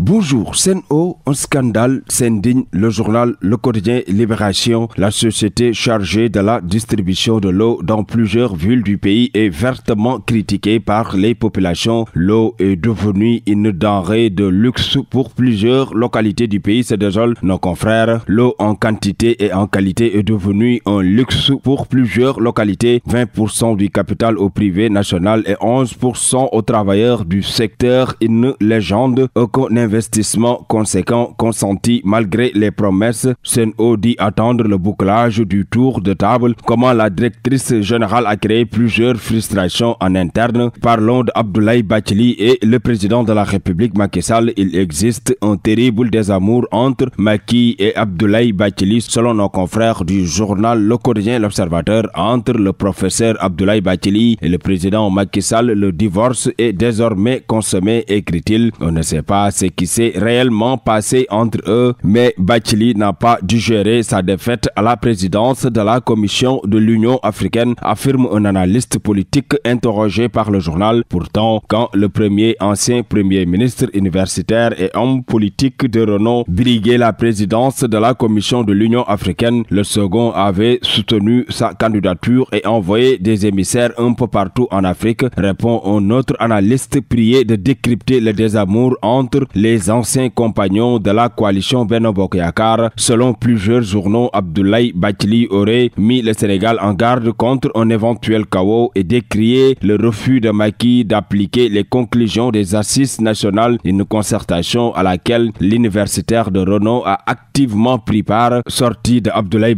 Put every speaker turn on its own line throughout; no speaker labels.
Bonjour, scène O, un scandale s'indigne le journal Le Quotidien Libération, la société chargée de la distribution de l'eau dans plusieurs villes du pays est vertement critiquée par les populations. L'eau est devenue une denrée de luxe pour plusieurs localités du pays, c'est désolé nos confrères. L'eau en quantité et en qualité est devenue un luxe pour plusieurs localités. 20% du capital au privé national et 11% aux travailleurs du secteur, une légende investissement conséquent consenti malgré les promesses. Senho dit attendre le bouclage du tour de table. Comment la directrice générale a créé plusieurs frustrations en interne. Parlons d'Abdoulaye Bachili et le président de la République Macky Sall. Il existe un terrible désamour entre Macky et Abdoulaye Bachili selon nos confrères du journal Le Quotidien L'Observateur entre le professeur Abdoulaye Bachili et le président Macky Sall. Le divorce est désormais consommé, écrit-il. On ne sait pas ce qui s'est réellement passé entre eux, mais Bachili n'a pas digéré sa défaite à la présidence de la Commission de l'Union africaine, affirme un analyste politique interrogé par le journal. Pourtant, quand le premier ancien premier ministre universitaire et homme politique de renom briguait la présidence de la Commission de l'Union africaine, le second avait soutenu sa candidature et envoyé des émissaires un peu partout en Afrique, répond un autre analyste prié de décrypter le désamour entre les les anciens compagnons de la coalition Beno Yakar. Selon plusieurs journaux, Abdoulaye Bachli aurait mis le Sénégal en garde contre un éventuel chaos et décrié le refus de Maki d'appliquer les conclusions des assises nationales, une concertation à laquelle l'universitaire de Renault a activement pris part. Sortie de Abdoulaye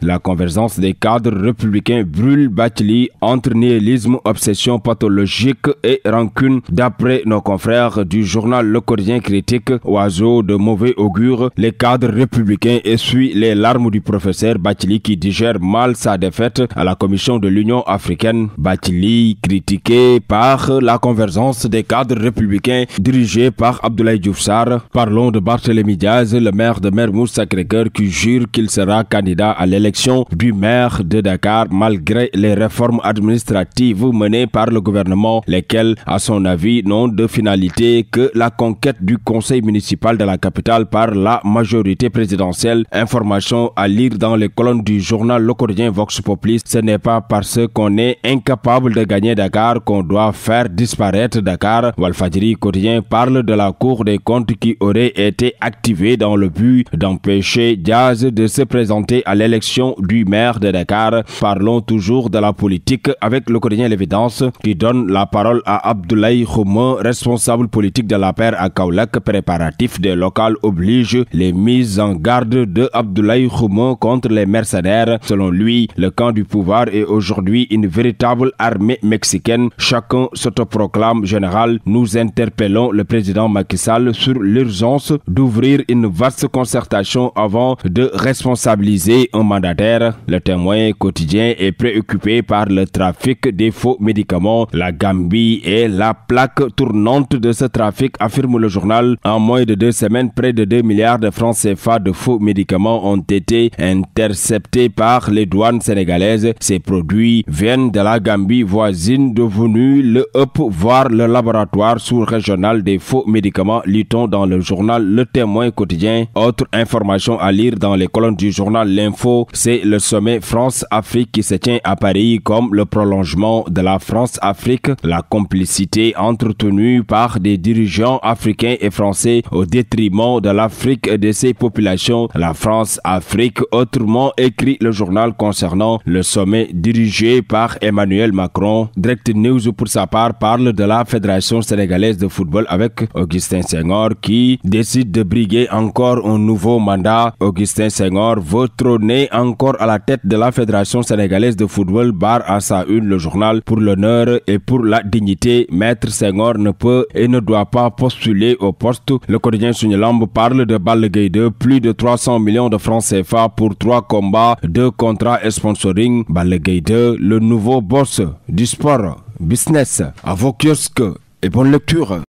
la convergence des cadres républicains brûle Bachli entre nihilisme, obsession pathologique et rancune, d'après nos confrères du journal Le Corriere critique Oiseau de mauvais augure, les cadres républicains essuient les larmes du professeur Batili qui digère mal sa défaite à la commission de l'Union africaine. Batili critiqué par la convergence des cadres républicains dirigés par Abdoulaye Djoufsar. Parlons de Barthélémy Diaz, le maire de mermous Sacré-Cœur qui jure qu'il sera candidat à l'élection du maire de Dakar malgré les réformes administratives menées par le gouvernement, lesquelles, à son avis, n'ont de finalité que la conquête du conseil municipal de la capitale par la majorité présidentielle. Information à lire dans les colonnes du journal Le Vox Populi. Ce n'est pas parce qu'on est incapable de gagner Dakar qu'on doit faire disparaître Dakar. Walfadiri Quotidien parle de la Cour des comptes qui aurait été activée dans le but d'empêcher Diaz de se présenter à l'élection du maire de Dakar. Parlons toujours de la politique avec le quotidien L'Évidence qui donne la parole à Abdoulaye Khouma, responsable politique de la paire à Kaulak préparatif des locales oblige les mises en garde de Abdoulaye Rouman contre les mercenaires. Selon lui, le camp du pouvoir est aujourd'hui une véritable armée mexicaine. Chacun s'autoproclame général. Nous interpellons le président Macky Sall sur l'urgence d'ouvrir une vaste concertation avant de responsabiliser un mandataire. Le témoin quotidien est préoccupé par le trafic des faux médicaments. La Gambie est la plaque tournante de ce trafic, affirme le journal, en moins de deux semaines, près de 2 milliards de francs CFA de faux médicaments ont été interceptés par les douanes sénégalaises. Ces produits viennent de la Gambie voisine devenue le hub, voire le laboratoire sous-régional des faux médicaments, lit-on dans le journal Le Témoin quotidien. Autre information à lire dans les colonnes du journal L'Info, c'est le sommet France-Afrique qui se tient à Paris comme le prolongement de la France-Afrique, la complicité entretenue par des dirigeants africains et français au détriment de l'Afrique et de ses populations. La France-Afrique, autrement écrit le journal concernant le sommet dirigé par Emmanuel Macron. Direct News, pour sa part, parle de la Fédération sénégalaise de football avec Augustin Senghor qui décide de briguer encore un nouveau mandat. Augustin Senghor veut trôner encore à la tête de la Fédération sénégalaise de football, barre à sa une le journal pour l'honneur et pour la dignité. Maître Senghor ne peut et ne doit pas postuler au poste. Le quotidien Sunilambe parle de Balgué 2, plus de 300 millions de francs CFA pour trois combats, deux contrats et sponsoring. Balgué 2, le nouveau boss du sport, business, à et bonne lecture.